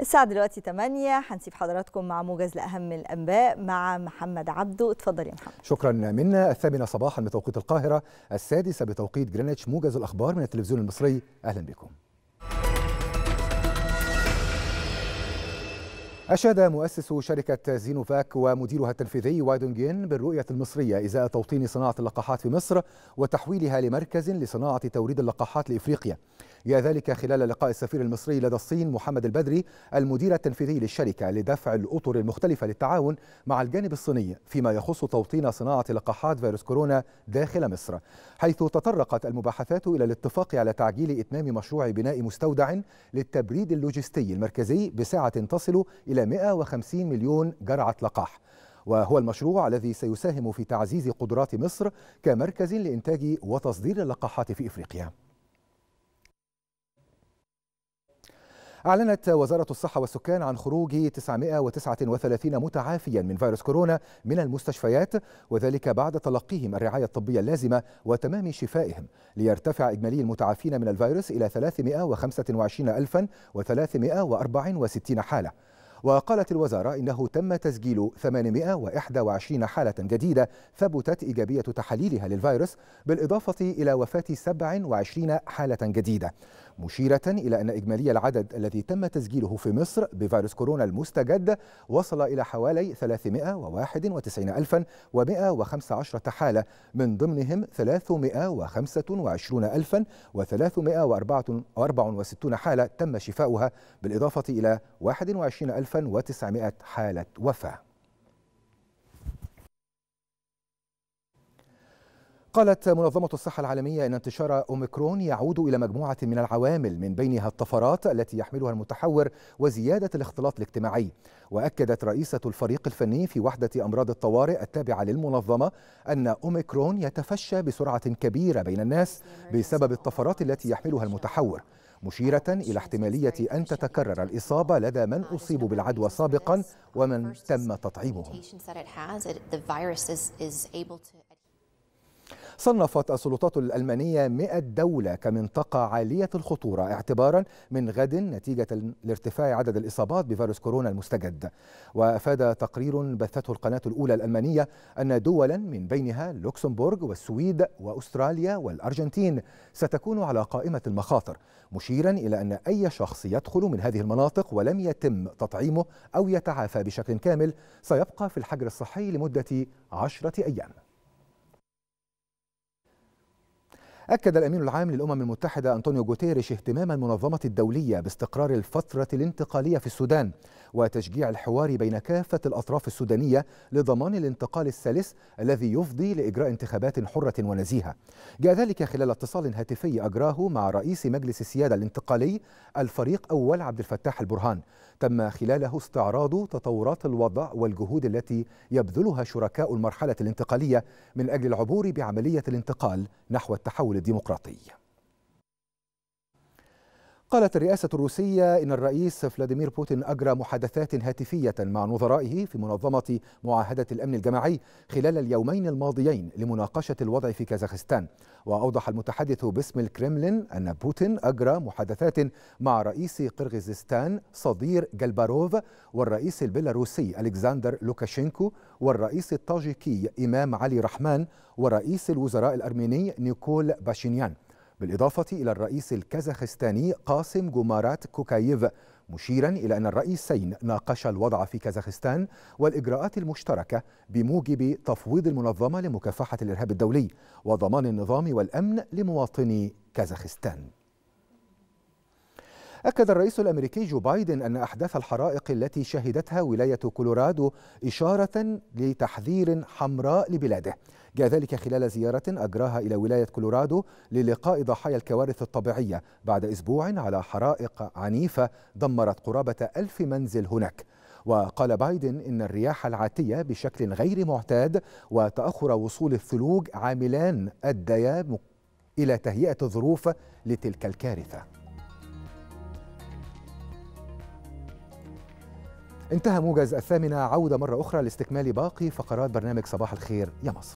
الساعة دلوقتي 8 هنسيب حضراتكم مع موجز لأهم الأنباء مع محمد عبده اتفضل يا محمد شكرا منا الثامنة صباحا بتوقيت القاهرة السادسة بتوقيت جرينتش موجز الأخبار من التلفزيون المصري أهلا بكم أشاد مؤسس شركة زينوفاك ومديرها التنفيذي وايدونجين بالرؤية المصرية إزاء توطين صناعة اللقاحات في مصر وتحويلها لمركز لصناعة توريد اللقاحات لإفريقيا جاء ذلك خلال لقاء السفير المصري لدى الصين محمد البدري المدير التنفيذي للشركة لدفع الأطر المختلفة للتعاون مع الجانب الصيني فيما يخص توطين صناعة لقاحات فيروس كورونا داخل مصر حيث تطرقت المباحثات إلى الاتفاق على تعجيل إتمام مشروع بناء مستودع للتبريد اللوجستي المركزي بسعة تصل إلى 150 مليون جرعة لقاح وهو المشروع الذي سيساهم في تعزيز قدرات مصر كمركز لإنتاج وتصدير اللقاحات في إفريقيا أعلنت وزارة الصحة والسكان عن خروج 939 متعافيا من فيروس كورونا من المستشفيات وذلك بعد تلقيهم الرعاية الطبية اللازمة وتمام شفائهم ليرتفع إجمالي المتعافين من الفيروس إلى 325364 حالة وقالت الوزارة إنه تم تسجيل 821 حالة جديدة ثبتت إيجابية تحاليلها للفيروس بالإضافة إلى وفاة 27 حالة جديدة مشيرة إلى أن إجمالي العدد الذي تم تسجيله في مصر بفيروس كورونا المستجد وصل إلى حوالي 391115 حالة من ضمنهم 325364 حالة تم شفاؤها بالإضافة إلى 21900 حالة وفاة قالت منظمة الصحة العالمية أن انتشار أوميكرون يعود إلى مجموعة من العوامل من بينها الطفرات التي يحملها المتحور وزيادة الاختلاط الاجتماعي وأكدت رئيسة الفريق الفني في وحدة أمراض الطوارئ التابعة للمنظمة أن أوميكرون يتفشى بسرعة كبيرة بين الناس بسبب الطفرات التي يحملها المتحور مشيرة إلى احتمالية أن تتكرر الإصابة لدى من أصيبوا بالعدوى سابقا ومن تم تطعيمهم صنفت السلطات الألمانية 100 دولة كمنطقة عالية الخطورة اعتبارا من غد نتيجة لارتفاع عدد الإصابات بفيروس كورونا المستجد وأفاد تقرير بثته القناة الأولى الألمانية أن دولا من بينها لوكسمبورغ والسويد وأستراليا والأرجنتين ستكون على قائمة المخاطر مشيرا إلى أن أي شخص يدخل من هذه المناطق ولم يتم تطعيمه أو يتعافى بشكل كامل سيبقى في الحجر الصحي لمدة عشرة أيام أكد الأمين العام للأمم المتحدة أنطونيو غوتيريش اهتمام المنظمة الدولية باستقرار الفترة الانتقالية في السودان وتشجيع الحوار بين كافة الأطراف السودانية لضمان الانتقال السلس الذي يفضي لإجراء انتخابات حرة ونزيهة جاء ذلك خلال اتصال هاتفي أجراه مع رئيس مجلس السيادة الانتقالي الفريق أول عبد الفتاح البرهان تم خلاله استعراض تطورات الوضع والجهود التي يبذلها شركاء المرحلة الانتقالية من أجل العبور بعملية الانتقال نحو التحول الديمقراطي قالت الرئاسة الروسية إن الرئيس فلاديمير بوتين أجرى محادثات هاتفية مع نظرائه في منظمة معاهدة الأمن الجماعي خلال اليومين الماضيين لمناقشة الوضع في كازاخستان وأوضح المتحدث باسم الكريملين أن بوتين أجرى محادثات مع رئيس قرغيزستان صدير جلباروف والرئيس البيلاروسي ألكسندر لوكاشينكو والرئيس الطاجيكي إمام علي رحمن ورئيس الوزراء الأرميني نيكول باشينيان بالإضافة إلى الرئيس الكازاخستاني قاسم جمارات كوكايف مشيرا إلى أن الرئيسين ناقشا الوضع في كازاخستان والإجراءات المشتركة بموجب تفويض المنظمة لمكافحة الإرهاب الدولي وضمان النظام والأمن لمواطني كازاخستان أكد الرئيس الأمريكي جو بايدن أن أحداث الحرائق التي شهدتها ولاية كولورادو إشارة لتحذير حمراء لبلاده جاء ذلك خلال زيارة أجراها إلى ولاية كولورادو للقاء ضحايا الكوارث الطبيعية بعد أسبوع على حرائق عنيفة دمرت قرابة ألف منزل هناك وقال بايدن إن الرياح العاتية بشكل غير معتاد وتأخر وصول الثلوج عاملان أديا إلى تهيئة الظروف لتلك الكارثة انتهى موجز الثامنة عودة مرة أخرى لاستكمال باقي فقرات برنامج صباح الخير يا مصر